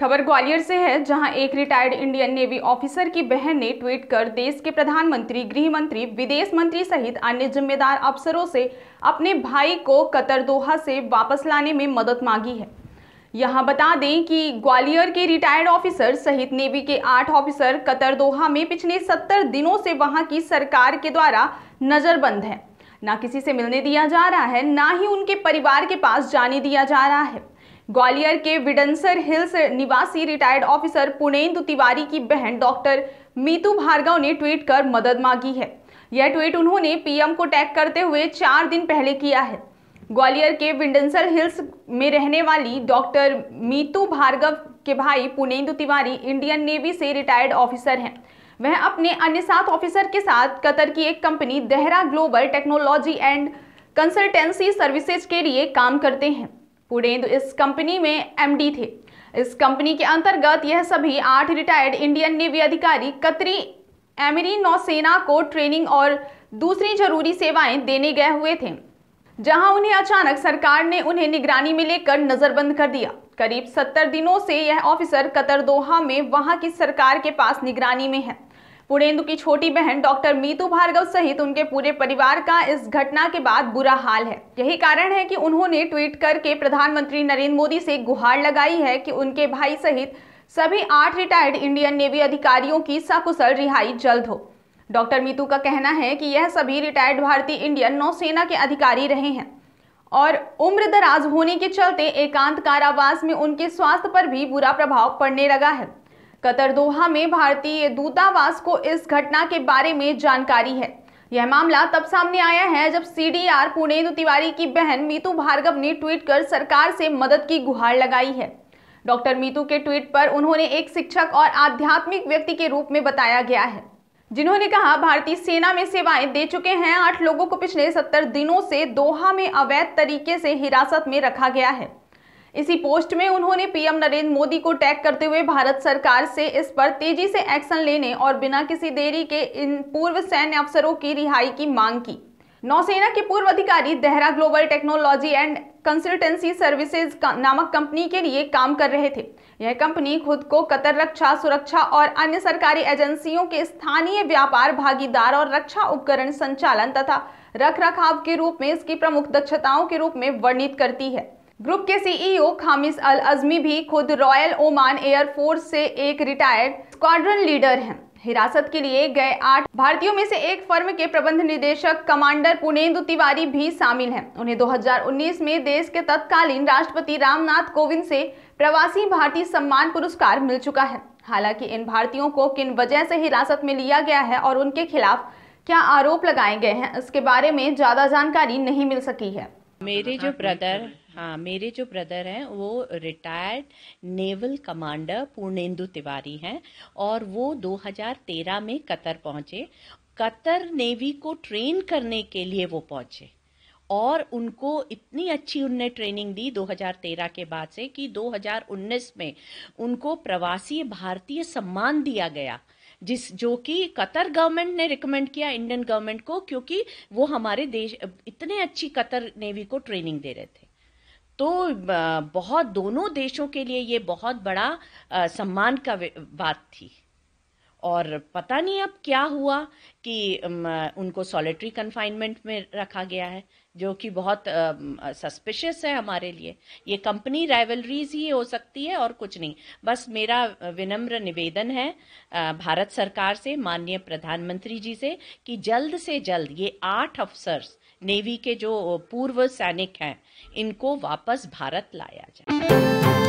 खबर ग्वालियर से है जहां एक रिटायर्ड इंडियन नेवी ऑफिसर की बहन ने ट्वीट कर देश के प्रधानमंत्री गृह मंत्री विदेश मंत्री सहित अन्य जिम्मेदार अफसरों से अपने भाई को कतर दोहा से वापस लाने में मदद मांगी है यहां बता दें कि ग्वालियर के रिटायर्ड ऑफिसर सहित नेवी के आठ ऑफिसर कतर दोहा में पिछले सत्तर दिनों से वहां की सरकार के द्वारा नज़रबंद है ना किसी से मिलने दिया जा रहा है ना ही उनके परिवार के पास जाने दिया जा रहा है ग्वालियर के विडंसर हिल्स निवासी रिटायर्ड ऑफिसर पुणेन्दु तिवारी की बहन डॉक्टर मीतू भार्गव ने ट्वीट कर मदद मांगी है यह ट्वीट उन्होंने पीएम को टैग करते हुए चार दिन पहले किया है ग्वालियर के विंडनसर हिल्स में रहने वाली डॉक्टर मीतू भार्गव के भाई पुनेंदु तिवारी इंडियन नेवी से रिटायर्ड ऑफिसर हैं वह अपने अन्य सात ऑफिसर के साथ कतर की एक company Dahra Global Technology and Consultancy Services के लिए काम करते हैं पुडेंदु इस कंपनी में एमडी थे इस कंपनी के अंतर्गत यह सभी आठ रिटायर्ड इंडियन नेवी अधिकारी कतरी एमरी नौसेना को ट्रेनिंग और दूसरी जरूरी सेवाएं देने गए हुए थे जहां उन्हें अचानक सरकार ने उन्हें निगरानी में लेकर नज़रबंद कर दिया करीब सत्तर दिनों से यह ऑफिसर कतर दोहा में वहां की सरकार के पास निगरानी में है पुरेंदु की छोटी बहन डॉक्टर मीतू भार्गव सहित उनके पूरे परिवार का इस घटना के बाद बुरा हाल है यही कारण है कि उन्होंने ट्वीट करके प्रधानमंत्री नरेंद्र मोदी से गुहार लगाई है कि उनके भाई सहित सभी आठ रिटायर्ड इंडियन नेवी अधिकारियों की सकुशल रिहाई जल्द हो डॉक्टर मीतू का कहना है कि यह सभी रिटायर्ड भारतीय इंडियन नौसेना के अधिकारी रहे हैं और उम्र दराज होने के चलते एकांत कारावास में उनके स्वास्थ्य पर भी बुरा प्रभाव पड़ने लगा है कतर दोहा में भारतीय दूतावास को इस घटना के बारे में जानकारी है यह मामला तब सामने आया है जब सीडीआर पुणेंदु तिवारी की बहन मीतू भार्गव ने ट्वीट कर सरकार से मदद की गुहार लगाई है डॉक्टर मीतू के ट्वीट पर उन्होंने एक शिक्षक और आध्यात्मिक व्यक्ति के रूप में बताया गया है जिन्होंने कहा भारतीय सेना में सेवाएं दे चुके हैं आठ लोगों को पिछले सत्तर दिनों से दोहा में अवैध तरीके से हिरासत में रखा गया है इसी पोस्ट में उन्होंने पीएम नरेंद्र मोदी को टैग करते हुए भारत सरकार से इस पर तेजी से एक्शन लेने और बिना किसी देरी के इन पूर्व सैन्य अफसरों की रिहाई की मांग की नौसेना के पूर्व अधिकारी Dahra Global Technology and Consultancy Services नामक कंपनी के लिए काम कर रहे थे यह कंपनी खुद को कतर रक्षा सुरक्षा और अन्य सरकारी एजेंसियों के स्थानीय व्यापार भागीदार और रक्षा उपकरण संचालन तथा रख रखाव के रूप में इसकी प्रमुख दक्षताओं के रूप में वर्णित करती है ग्रुप के CEO e Khamis Al Ajmi भी खुद रॉयल ओमान एयरफोर्स से एक रिटायर्ड स्क्वाड्रन लीडर हैं हिरासत के लिए गए आठ भारतीयों में से एक फर्म के प्रबंध निदेशक कमांडर पुनेन्दु तिवारी भी शामिल हैं उन्हें 2019 में देश के तत्कालीन राष्ट्रपति रामनाथ कोविंद से प्रवासी भारतीय सम्मान पुरस्कार मिल चुका है हालांकि इन भारतीयों को किन वजह से हिरासत में लिया गया है और उनके खिलाफ क्या आरोप लगाए गए हैं इसके बारे में ज़्यादा जानकारी नहीं मिल सकी है मेरे जो ब्रदर हाँ मेरे जो ब्रदर हैं वो retired naval commander Purnendu Tiwari हैं और वो 2013 में कतर पहुंचे कतर नेवी को ट्रेन करने के लिए वो पहुंचे और उनको इतनी अच्छी उनने ट्रेनिंग दी 2013 के बाद से कि 2019 में उनको प्रवासी भारतीय सम्मान दिया गया जिस जो कि कतर गवर्नमेंट ने रिकमेंड किया इंडियन गवर्नमेंट को क्योंकि वो हमारे देश इतने अच्छी कतर नेवी को ट्रेनिंग दे रहे थे तो बहुत दोनों देशों के लिए ये बहुत बड़ा सम्मान का बात थी और पता नहीं अब क्या हुआ कि उनको सॉलिटरी कन्फाइनमेंट में रखा गया है जो कि बहुत सस्पिशियस है हमारे लिए ये कंपनी राइवलरीज ही हो सकती है और कुछ नहीं बस मेरा विनम्र निवेदन है भारत सरकार से माननीय प्रधानमंत्री जी से कि जल्द से जल्द ये आठ अफसर्स नेवी के जो पूर्व सैनिक हैं इनको वापस भारत लाया जाए